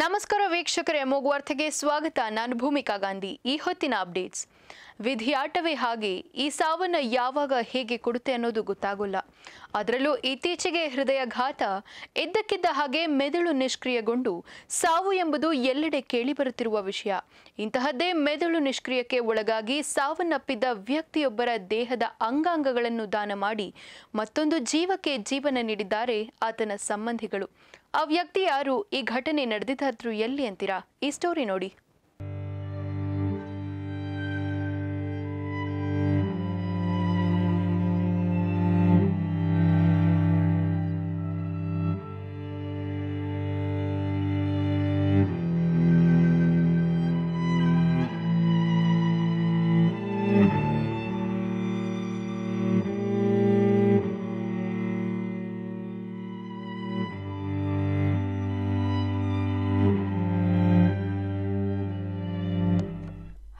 ನಮಸ್ಕಾರ ವೀಕ್ಷಕರೇ ಮೂಗುವಾರ್ತೆಗೆ ಸ್ವಾಗತ ನಾನು ಭೂಮಿಕಾ ಗಾಂಧಿ ಈ ಹೊತ್ತಿನ ಅಪ್ಡೇಟ್ಸ್ ವಿಧಿಯಾಟವೇ ಹಾಗೆ ಈ ಸಾವನ್ನ ಯಾವಾಗ ಹೇಗೆ ಕೊಡುತ್ತೆ ಅನ್ನೋದು ಗೊತ್ತಾಗೋಲ್ಲ ಅದರಲ್ಲೂ ಇತ್ತೀಚೆಗೆ ಹೃದಯಘಾತ ಇದ್ದಕ್ಕಿದ್ದ ಹಾಗೆ ಮೆದುಳು ನಿಷ್ಕ್ರಿಯಗೊಂಡು ಸಾವು ಎಂಬುದು ಎಲ್ಲೆಡೆ ಕೇಳಿಬರುತ್ತಿರುವ ವಿಷಯ ಇಂತಹದ್ದೇ ಮೆದುಳು ನಿಷ್ಕ್ರಿಯಕ್ಕೆ ಒಳಗಾಗಿ ಸಾವನ್ನಪ್ಪಿದ್ದ ವ್ಯಕ್ತಿಯೊಬ್ಬರ ದೇಹದ ಅಂಗಾಂಗಗಳನ್ನು ದಾನ ಮಾಡಿ ಮತ್ತೊಂದು ಜೀವಕ್ಕೆ ಜೀವನ ನೀಡಿದ್ದಾರೆ ಆತನ ಸಂಬಂಧಿಗಳು ಆ ವ್ಯಕ್ತಿ ಯಾರು ಈ ಘಟನೆ ನಡೆದಿದ್ದಾದ್ರೂ ಎಲ್ಲಿ ಅಂತೀರಾ ಈ ಸ್ಟೋರಿ ನೋಡಿ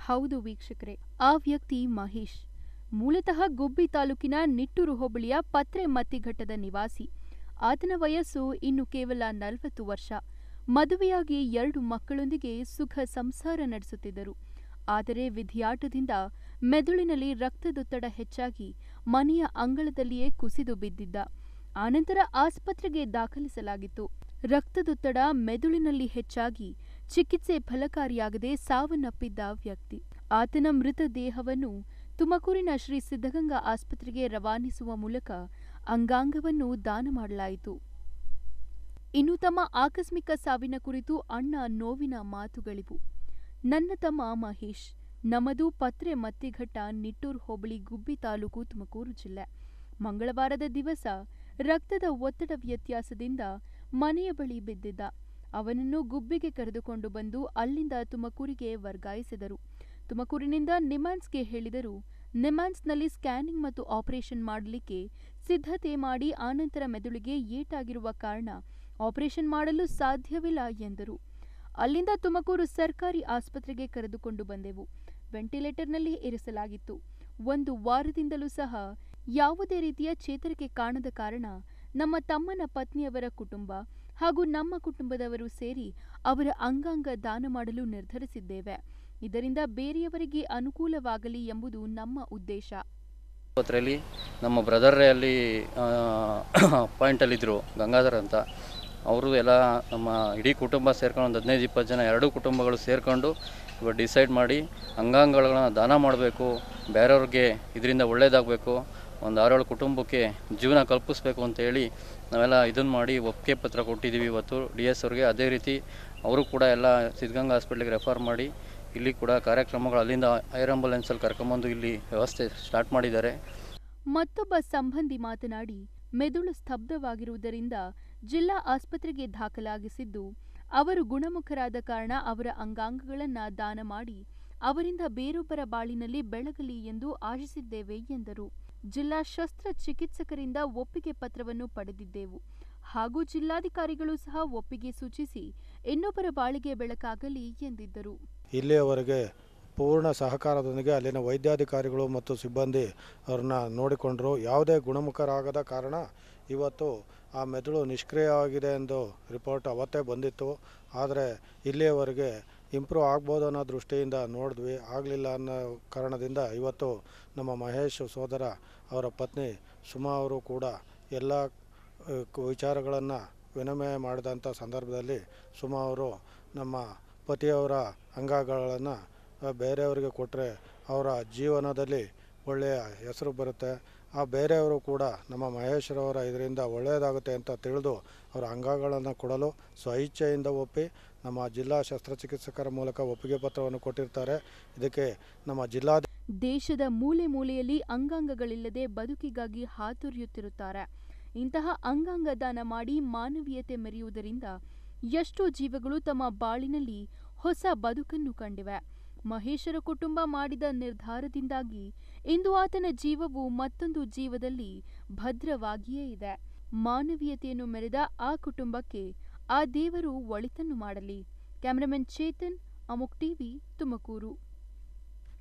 ಹೌದು ವೀಕ್ಷಕರೇ ಆ ವ್ಯಕ್ತಿ ಮಹೇಶ್ ಮೂಲತಃ ಗುಬ್ಬಿ ತಾಲೂಕಿನ ನಿಟ್ಟೂರು ಹೋಬಳಿಯ ಪತ್ರೆ ಮತ್ತಿಘಟ್ಟದ ನಿವಾಸಿ ಆತನ ವಯಸ್ಸು ಇನ್ನು ಕೇವಲ ನಲವತ್ತು ವರ್ಷ ಮದುವೆಯಾಗಿ ಎರಡು ಮಕ್ಕಳೊಂದಿಗೆ ಸುಖ ಸಂಸಾರ ನಡೆಸುತ್ತಿದ್ದರು ಆದರೆ ವಿಧಿಯಾಟದಿಂದ ಮೆದುಳಿನಲ್ಲಿ ರಕ್ತದೊತ್ತಡ ಹೆಚ್ಚಾಗಿ ಮನೆಯ ಅಂಗಳದಲ್ಲಿಯೇ ಕುಸಿದು ಬಿದ್ದಿದ್ದ ಆನಂತರ ಆಸ್ಪತ್ರೆಗೆ ದಾಖಲಿಸಲಾಗಿತ್ತು ರಕ್ತದೊತ್ತಡ ಮೆದುಳಿನಲ್ಲಿ ಹೆಚ್ಚಾಗಿ ಚಿಕಿತ್ಸೆ ಫಲಕಾರಿಯಾಗದೆ ಸಾವನ್ನಪ್ಪಿದ್ದ ವ್ಯಕ್ತಿ ಆತನ ದೇಹವನ್ನು ತುಮಕೂರಿನ ಶ್ರೀ ಸಿದ್ಧಗಂಗಾ ಆಸ್ಪತ್ರೆಗೆ ರವಾನಿಸುವ ಮೂಲಕ ಅಂಗಾಂಗವನ್ನು ದಾನ ಮಾಡಲಾಯಿತು ಇನ್ನು ತಮ್ಮ ಆಕಸ್ಮಿಕ ಸಾವಿನ ಕುರಿತು ಅಣ್ಣ ನೋವಿನ ಮಾತುಗಳಿವು ನನ್ನ ತಮ್ಮ ಮಹೇಶ್ ನಮ್ಮದು ಪತ್ರೆ ಮತ್ತಿಘಟ್ಟ ನಿಟ್ಟೂರ್ ಹೋಬಳಿ ಗುಬ್ಬಿ ತಾಲೂಕು ತುಮಕೂರು ಜಿಲ್ಲೆ ಮಂಗಳವಾರದ ದಿವಸ ರಕ್ತದ ಒತ್ತಡ ವ್ಯತ್ಯಾಸದಿಂದ ಮನೆಯ ಬಳಿ ಬಿದ್ದಿದ್ದ ಅವನನ್ನು ಗುಬ್ಬಿಗೆ ಕರೆದುಕೊಂಡು ಬಂದು ಅಲ್ಲಿಂದ ತುಮಕೂರಿಗೆ ವರ್ಗಾಯಿಸಿದರು ತುಮಕೂರಿನಿಂದ ನಿಮಾನ್ಸ್ಗೆ ಹೇಳಿದರು ನಿಮ್ಯಾನ್ಸ್ನಲ್ಲಿ ಸ್ಕ್ಯಾನಿಂಗ್ ಮತ್ತು ಆಪರೇಷನ್ ಮಾಡಲಿಕ್ಕೆ ಸಿದ್ಧತೆ ಮಾಡಿ ಆನಂತರ ಮೆದುಳಿಗೆ ಏಟಾಗಿರುವ ಕಾರಣ ಆಪರೇಷನ್ ಮಾಡಲು ಸಾಧ್ಯವಿಲ್ಲ ಎಂದರು ಅಲ್ಲಿಂದ ತುಮಕೂರು ಸರ್ಕಾರಿ ಆಸ್ಪತ್ರೆಗೆ ಕರೆದುಕೊಂಡು ಬಂದೆವು ವೆಂಟಿಲೇಟರ್ನಲ್ಲಿ ಇರಿಸಲಾಗಿತ್ತು ಒಂದು ವಾರದಿಂದಲೂ ಸಹ ಯಾವುದೇ ರೀತಿಯ ಚೇತರಿಕೆ ಕಾಣದ ಕಾರಣ ನಮ್ಮ ತಮ್ಮನ ಪತ್ನಿಯವರ ಕುಟುಂಬ ಹಾಗೂ ನಮ್ಮ ಕುಟುಂಬದವರು ಸೇರಿ ಅವರ ಅಂಗಾಂಗ ದಾನ ಮಾಡಲು ನಿರ್ಧರಿಸಿದ್ದೇವೆ ಇದರಿಂದ ಬೇರೆಯವರಿಗೆ ಅನುಕೂಲವಾಗಲಿ ಎಂಬುದು ನಮ್ಮ ಉದ್ದೇಶ ಆಸ್ಪತ್ರೆಯಲ್ಲಿ ನಮ್ಮ ಬ್ರದರ್ ಅಲ್ಲಿ ಪಾಯಿಂಟಲ್ಲಿದ್ದರು ಗಂಗಾಧರ್ ಅಂತ ಅವರು ಎಲ್ಲ ನಮ್ಮ ಇಡೀ ಕುಟುಂಬ ಸೇರ್ಕೊಂಡು ಒಂದು ಹದಿನೈದು ಇಪ್ಪತ್ತು ಜನ ಎರಡೂ ಕುಟುಂಬಗಳು ಸೇರಿಕೊಂಡು ಇವಾಗ ಡಿಸೈಡ್ ಮಾಡಿ ಅಂಗಾಂಗಗಳನ್ನು ದಾನ ಮಾಡಬೇಕು ಬೇರೆಯವ್ರಿಗೆ ಇದರಿಂದ ಒಳ್ಳೆಯದಾಗಬೇಕು ಒಂದು ಆರೇಳು ಕುಟುಂಬಕ್ಕೆ ಜೀವನ ಕಲ್ಪಿಸ್ಬೇಕು ಅಂತೇಳಿ ನಾವೆಲ್ಲ ಇದನ್ನು ಮಾಡಿ ಒಪ್ಪಿಗೆ ಪತ್ರ ಕೊಟ್ಟಿದ್ದೀವಿ ಇವತ್ತು ಡಿ ಎಸ್ ಅವ್ರಿಗೆ ಅದೇ ರೀತಿ ಅವರು ಕೂಡ ಎಲ್ಲ ಸಿದ್ಧಗಂಗಾ ಹಾಸ್ಪಿಟ್ಲಿಗೆ ರೆಫರ್ ಮಾಡಿ ಇಲ್ಲಿ ಕೂಡ ಕಾರ್ಯಕ್ರಮಗಳು ಅಲ್ಲಿಂದ ಏರ್ ಆಂಬುಲೆನ್ಸಲ್ಲಿ ಕರ್ಕೊಂಬಂದು ಇಲ್ಲಿ ವ್ಯವಸ್ಥೆ ಸ್ಟಾರ್ಟ್ ಮಾಡಿದ್ದಾರೆ ಮತ್ತೊಬ್ಬ ಸಂಬಂಧಿ ಮಾತನಾಡಿ ಮೆದುಳು ಸ್ತಬ್ಧವಾಗಿರುವುದರಿಂದ ಜಿಲ್ಲಾ ಆಸ್ಪತ್ರೆಗೆ ದಾಖಲಾಗಿಸಿದ್ದು ಅವರು ಗುಣಮುಖರಾದ ಕಾರಣ ಅವರ ಅಂಗಾಂಗಗಳನ್ನು ದಾನ ಮಾಡಿ ಅವರಿಂದ ಬೇರೊಬ್ಬರ ಬಾಳಿನಲ್ಲಿ ಬೆಳಗಲಿ ಎಂದು ಆಶಿಸಿದ್ದೇವೆ ಎಂದರು ಜಿಲ್ಲಾ ಶಸ್ತ್ರ ಚಿಕಿತ್ಸಕರಿಂದ ಒಪ್ಪಿಗೆ ಪತ್ರವನ್ನು ಪಡೆದಿದ್ದೆವು ಹಾಗೂ ಜಿಲ್ಲಾಧಿಕಾರಿಗಳು ಸಹ ಒಪ್ಪಿಗೆ ಸೂಚಿಸಿ ಇನ್ನೊಬ್ಬರ ಬಾಳಿಗೆ ಬೆಳಕಾಗಲಿ ಎಂದಿದ್ದರು ಇಲ್ಲಿಯವರೆಗೆ ಪೂರ್ಣ ಸಹಕಾರದೊಂದಿಗೆ ಅಲ್ಲಿನ ವೈದ್ಯಾಧಿಕಾರಿಗಳು ಮತ್ತು ಸಿಬ್ಬಂದಿ ಅವ್ರನ್ನ ನೋಡಿಕೊಂಡರು ಯಾವುದೇ ಗುಣಮುಖರಾಗದ ಕಾರಣ ಇವತ್ತು ಆ ಮೆದುಳು ನಿಷ್ಕ್ರಿಯವಾಗಿದೆ ಎಂದು ರಿಪೋರ್ಟ್ ಅವತ್ತೇ ಬಂದಿತ್ತು ಆದರೆ ಇಲ್ಲಿಯವರೆಗೆ ಇಂಪ್ರೂವ್ ಆಗ್ಬೋದು ಅನ್ನೋ ದೃಷ್ಟಿಯಿಂದ ನೋಡಿದ್ವಿ ಆಗಲಿಲ್ಲ ಅನ್ನೋ ಕಾರಣದಿಂದ ಇವತ್ತು ನಮ್ಮ ಮಹೇಶ್ ಸೋದರ ಅವರ ಪತ್ನಿ ಸುಮಾ ಅವರು ಕೂಡ ಎಲ್ಲ ವಿಚಾರಗಳನ್ನು ವಿನಿಮಯ ಮಾಡಿದಂಥ ಸಂದರ್ಭದಲ್ಲಿ ಸುಮಾ ಅವರು ನಮ್ಮ ಪತಿಯವರ ಅಂಗಗಳನ್ನು ಬೇರೆಯವರಿಗೆ ಕೊಟ್ಟರೆ ಅವರ ಜೀವನದಲ್ಲಿ ಒಳ್ಳೆಯ ಹೆಸರು ಬರುತ್ತೆ ಆ ಬೇರೆಯವರು ಕೂಡ ನಮ್ಮ ಮಹೇಶ್ವರವರ ಇದರಿಂದ ಒಳ್ಳೆಯದಾಗುತ್ತೆ ಅಂತ ತಿಳಿದು ಅವರ ಅಂಗಗಳನ್ನು ಕೊಡಲು ಸ್ವಇಚ್ಛೆಯಿಂದ ಒಪ್ಪಿ ನಮ್ಮ ಜಿಲ್ಲಾ ಶಸ್ತ್ರಚಿಕಿತ್ಸಕರ ಮೂಲಕ ಒಪ್ಪಿಗೆ ಪತ್ರವನ್ನು ಕೊಟ್ಟಿರ್ತಾರೆ ಇದಕ್ಕೆ ನಮ್ಮ ಜಿಲ್ಲಾ ದೇಶದ ಮೂಲೆ ಮೂಲೆಯಲ್ಲಿ ಅಂಗಾಂಗಗಳಿಲ್ಲದೆ ಬದುಕಿಗಾಗಿ ಹಾತೊರೆಯುತ್ತಿರುತ್ತಾರೆ ಇಂತಹ ಅಂಗಾಂಗ ದಾನ ಮಾಡಿ ಮಾನವೀಯತೆ ಮೆರೆಯುವುದರಿಂದ ಎಷ್ಟೋ ಜೀವಗಳು ತಮ್ಮ ಬಾಳಿನಲ್ಲಿ ಹೊಸ ಬದುಕನ್ನು ಕಂಡಿವೆ ಮಹೇಶರ ಕುಟುಂಬ ಮಾಡಿದ ನಿರ್ಧಾರದಿಂದಾಗಿ ಇಂದು ಆತನ ಜೀವವು ಮತ್ತೊಂದು ಜೀವದಲ್ಲಿ ಭದ್ರವಾಗಿಯೇ ಇದೆ ಮಾನವೀಯತೆಯನ್ನು ಮೆರೆದ ಆ ಕುಟುಂಬಕ್ಕೆ ಆ ದೇವರು ಒಳಿತನ್ನು ಮಾಡಲಿ ಕ್ಯಾಮರಾಮನ್ ಚೇತನ್ ಅಮುಕ್ ಟಿವಿ ತುಮಕೂರು